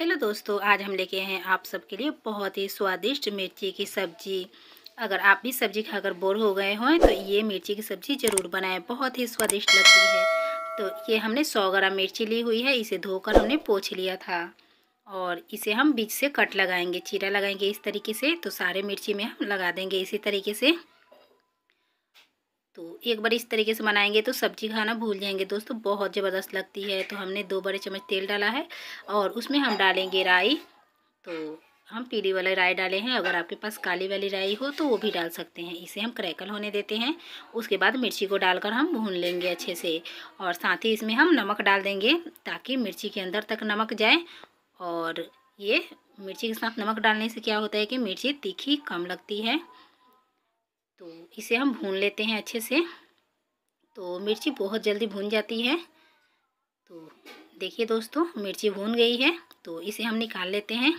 hello दोस्तों आज हम लेके आए हैं आप सबके लिए बहुत ही स्वादिष्ट मिर्ची की सब्ज़ी अगर आप भी सब्ज़ी खाकर बोर हो गए हों तो ये मिर्ची की सब्ज़ी ज़रूर बनाएं बहुत ही स्वादिष्ट लगती है तो ये हमने सौ ग्राम मिर्ची ली हुई है इसे धोकर हमने पोछ लिया था और इसे हम बीच से कट लगाएंगे चीरा लगाएंगे इस तरीके से तो सारे मिर्ची में हम लगा देंगे इसी तरीके से तो एक बार इस तरीके से बनाएंगे तो सब्जी खाना भूल जाएंगे दोस्तों बहुत ज़बरदस्त लगती है तो हमने दो बड़े चम्मच तेल डाला है और उसमें हम डालेंगे राई तो हम पीली वाले राई डाले हैं अगर आपके पास काली वाली राई हो तो वो भी डाल सकते हैं इसे हम क्रैकल होने देते हैं उसके बाद मिर्ची को डालकर हम भून लेंगे अच्छे से और साथ ही इसमें हम नमक डाल देंगे ताकि मिर्ची के अंदर तक नमक जाए और ये मिर्ची के साथ नमक डालने से क्या होता है कि मिर्ची तीखी कम लगती है तो इसे हम भून लेते हैं अच्छे से तो मिर्ची बहुत जल्दी भून जाती है तो देखिए दोस्तों मिर्ची भून गई है तो इसे हम निकाल लेते हैं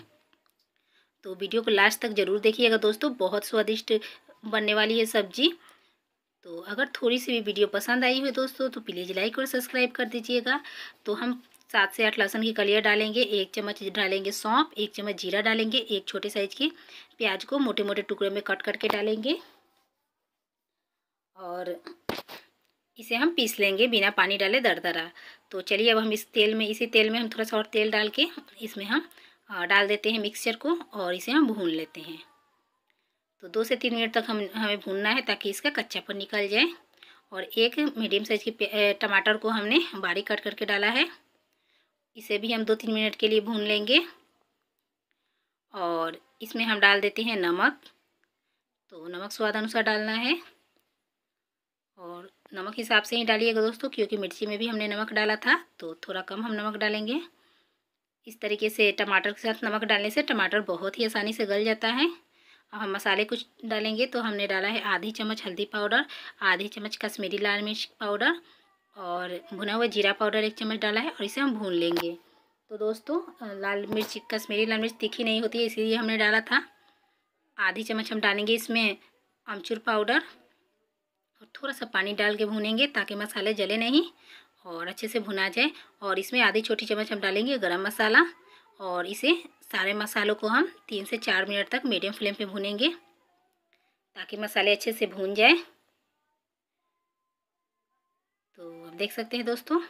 तो वीडियो को लास्ट तक ज़रूर देखिएगा दोस्तों बहुत स्वादिष्ट बनने वाली है सब्जी तो अगर थोड़ी सी भी वीडियो पसंद आई हो दोस्तों तो प्लीज़ लाइक और सब्सक्राइब कर दीजिएगा तो हम सात से आठ लहसुन की कलियाँ डालेंगे एक चम्मच डालेंगे सौंप एक चम्मच जीरा डालेंगे एक छोटे साइज के प्याज को मोटे मोटे टुकड़े में कट करके डालेंगे और इसे हम पीस लेंगे बिना पानी डाले दरदरा तो चलिए अब हम इस तेल में इसी तेल में हम थोड़ा सा और तेल डाल के इसमें हम डाल देते हैं मिक्सचर को और इसे हम भून लेते हैं तो दो से तीन मिनट तक हम हमें भूनना है ताकि इसका कच्चापन निकल जाए और एक मीडियम साइज की टमाटर को हमने बारीक कट करके डाला है इसे भी हम दो तीन मिनट के लिए भून लेंगे और इसमें हम डाल देते हैं नमक तो नमक स्वाद अनुसार डालना है और नमक हिसाब से ही डालिएगा दोस्तों क्योंकि मिर्ची में भी हमने नमक डाला था तो थोड़ा कम हम नमक डालेंगे इस तरीके से टमाटर के साथ नमक डालने से टमाटर बहुत ही आसानी से गल जाता है अब हम मसाले कुछ डालेंगे तो हमने डाला है आधी चम्मच हल्दी पाउडर आधी चम्मच कश्मीरी लाल मिर्च पाउडर और भुना हुआ जीरा पाउडर एक चम्मच डाला है और इसे हम भून लेंगे तो दोस्तों लाल मिर्च कश्मीरी लाल मिर्च तीखी नहीं होती है इसीलिए हमने डाला था आधी चम्मच हम डालेंगे इसमें अमचूर पाउडर और थोड़ा सा पानी डाल के भूनेंगे ताकि मसाले जले नहीं और अच्छे से भुना जाए और इसमें आधी छोटी चम्मच हम डालेंगे गरम मसाला और इसे सारे मसालों को हम तीन से चार मिनट तक मीडियम फ्लेम पे भूनेंगे ताकि मसाले अच्छे से भून जाए तो आप देख सकते हैं दोस्तों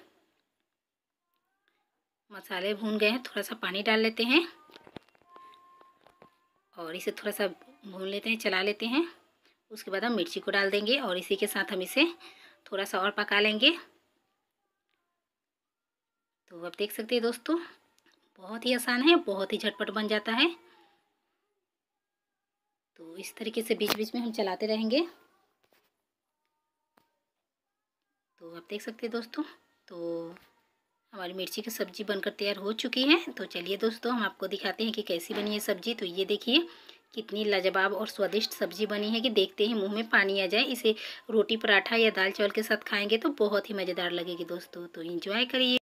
मसाले भून गए हैं थोड़ा सा पानी डाल लेते हैं और इसे थोड़ा सा भून लेते हैं चला लेते हैं उसके बाद हम मिर्ची को डाल देंगे और इसी के साथ हम इसे थोड़ा सा और पका लेंगे तो आप देख सकते हैं दोस्तों बहुत ही आसान है बहुत ही झटपट बन जाता है तो इस तरीके से बीच बीच में हम चलाते रहेंगे तो आप देख सकते हैं दोस्तों तो हमारी मिर्ची की सब्ज़ी बनकर तैयार हो चुकी है तो चलिए दोस्तों हम आपको दिखाते हैं कि कैसी बनी है सब्ज़ी तो ये देखिए कितनी लाजवाब और स्वादिष्ट सब्जी बनी है कि देखते ही मुंह में पानी आ जाए इसे रोटी पराठा या दाल चावल के साथ खाएंगे तो बहुत ही मज़ेदार लगेगी दोस्तों तो इन्जॉय करिए